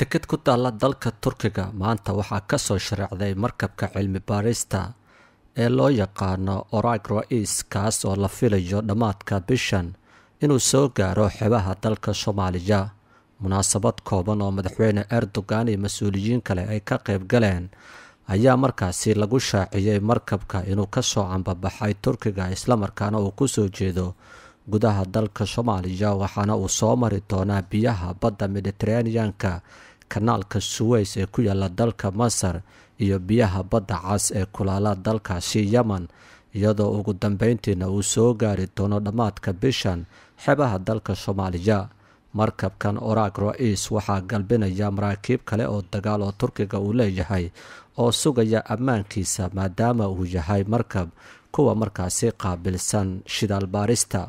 deked ku taalla dalka turkiga maanta waxaa ka soo shareecday markabka cilmi baarista ee loo yaqaano oraag ra-iis kaas oo la filayo dhammaadka bishan inuu soo gaaro xebaha dalka soomaaliya munaasabad kooban oo madaxweyne erdogan iyo mas-uuliyiin kale ay ka qayb galeen ayaa markaasi lagu shaaciyey markabka inuu ka soo cambabaxay turkiga isla markaana uu ku soo jeedo gudaha dalka soomaaliya waxaana uu soo mari doonaa biyaha badda mediteraneanka kanaalka suweys ee ku yaala dalka masar iyo biyaha badda cas ee kulaala dalkaasi yeman iyadoo ugu dambeyntiina uu soo gaari doono dhammaadka bishan xebaha dalka soomaaliya markabkan oraag ra-iis waxaa galbinaya maraakiib kale oo dagaal oo turkiga uu leeyahay oo sugaya ammaankiisa maadaama uu yahay markab kuwa markaasi qaabilsan shidaal baarista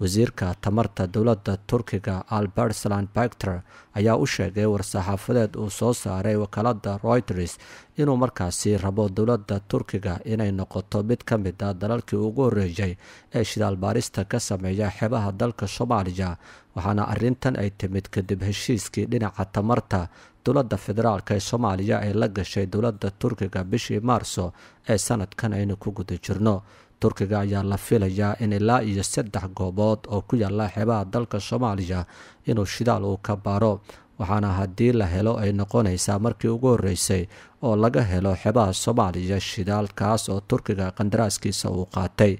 wasiirka tamarta dowladda turkiga albert salanbacter ayaa u sheegay war-saxaafadeed uu soo saaray wakaaladda reuters inuu markaasi rabo dowladda turkiga inay noqoto mid ka mid a ah dalalkii ugu horreeyay ee shidaal baarista ka sameeya xebaha dalka soomaaliya waxaana arintan ay timid kadib heshiiskii dhinaca tamarta dowladda federaalk ee soomaaliya ay la gashay dowladda turkiga bishii maarso ee sanadkan aynu ku guda jirno turkiga ayaa la filayaa in ilaa iyo saddex goobood oo ku yaalla xeebaha dalka soomaaliya inuu shidaal uu ka baaro waxaana haddii la helo ay noqonaysaa markii ugu horreysay oo laga helo xebaha soomaaliya shidaal kaas oo turkiga qandaraaskiisa uu qaatay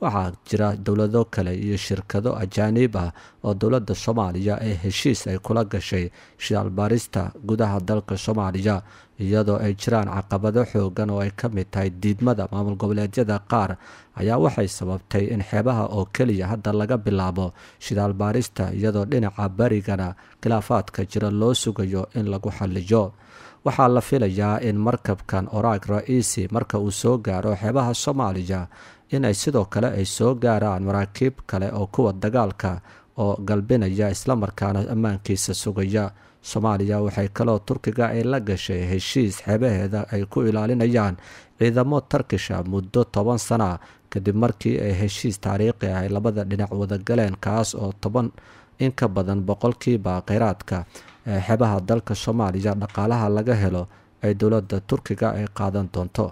waxaa jira dowlado kale iyo shirkado ajaaniib ah oo dowladda soomaaliya ee heshiis ay kula gashay shidaalbaarista gudaha dalka soomaaliya iyadoo ay jiraan caqabado xoogan oo ay ka mid tahay diidmada maamul goboleedyada qaar ayaa waxay sababtay in xeebaha oo keliya hadda laga bilaabo shidaalbaarista iyadoo dhinaca barigana khilaafaadka jira loo sugayo in lagu xalliyo waxaa la filayaa in markabkan oraag ra-iisi marka uu soo gaaro xeebaha soomaaliya inay sidoo kale ay soo gaaraan maraakiib kale oo kuwa dagaalka oo galbinaya isla markaana ammaankiisa sugaya soomaaliya waxay kaloo turkiga ay la gashay heshiis xeebaheeda ay ku ilaalinayaan ciidamo tarkisha muddo toban sanaa kadib markii ay heshiis taariikhi ahay labada dhinac wada galeen kaas oo toban in ka badan boqolkiiba kheyraadka xebaha dalka soomaaliya dhaqaalaha laga helo ay dowladda turkiga ay qaadan doonto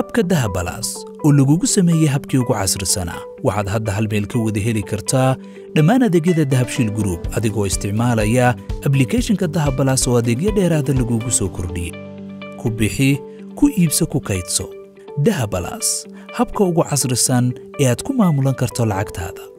abka dahabalas oo lagugu sameeyey habkii ugu casrisana waxaad hadda hal meel ka wada heli kartaa dhammaan adeegyada dahabshiil gruub adigoo isticmaalaya ablikhethonka dahabalas oo adeegyo dheeraada ah lagugu soo kordhiyey ku bixi ku iibso ku kaydso dahabalas habka ugu casrisan ee aad ku maamulan karto lacagtaada